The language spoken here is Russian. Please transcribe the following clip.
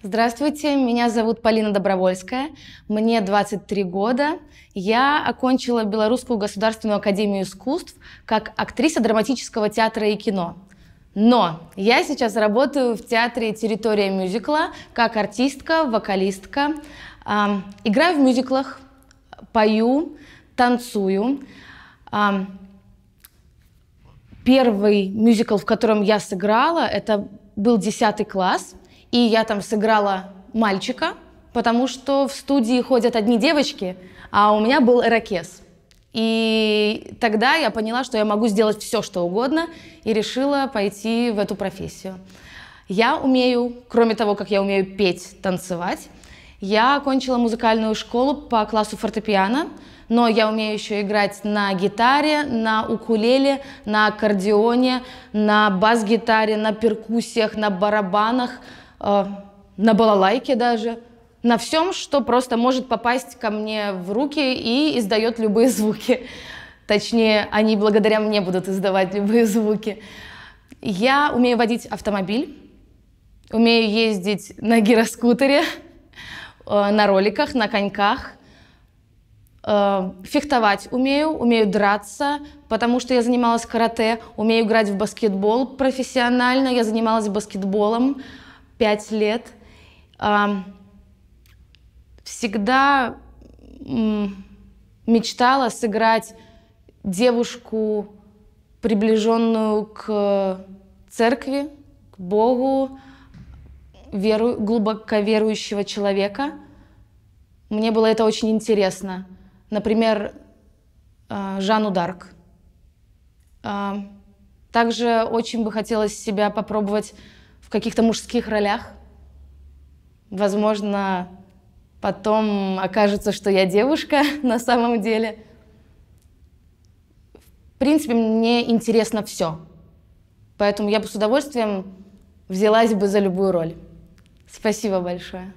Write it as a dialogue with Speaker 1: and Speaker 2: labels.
Speaker 1: Здравствуйте, меня зовут Полина Добровольская, мне 23 года. Я окончила Белорусскую государственную академию искусств как актриса драматического театра и кино. Но я сейчас работаю в театре «Территория мюзикла» как артистка, вокалистка. играю в мюзиклах, пою, танцую. первый мюзикл, в котором я сыграла, это был десятый класс. И я там сыграла мальчика, потому что в студии ходят одни девочки, а у меня был ирокез. И тогда я поняла, что я могу сделать все, что угодно, и решила пойти в эту профессию. Я умею, кроме того, как я умею петь, танцевать, я окончила музыкальную школу по классу фортепиано, но я умею еще играть на гитаре, на укулеле, на аккордеоне, на бас-гитаре, на перкуссиях, на барабанах, Э, на балалайке даже, на всем, что просто может попасть ко мне в руки и издает любые звуки. Точнее, они благодаря мне будут издавать любые звуки. Я умею водить автомобиль, умею ездить на гироскутере, э, на роликах, на коньках. Э, фехтовать умею, умею драться, потому что я занималась карате, умею играть в баскетбол профессионально, я занималась баскетболом пять лет, всегда мечтала сыграть девушку, приближенную к церкви, к Богу, веру, глубоко верующего человека. Мне было это очень интересно. Например, а, Жанну Дарк. А, также очень бы хотелось себя попробовать в каких-то мужских ролях. Возможно, потом окажется, что я девушка на самом деле. В принципе, мне интересно все. Поэтому я бы с удовольствием взялась бы за любую роль. Спасибо большое.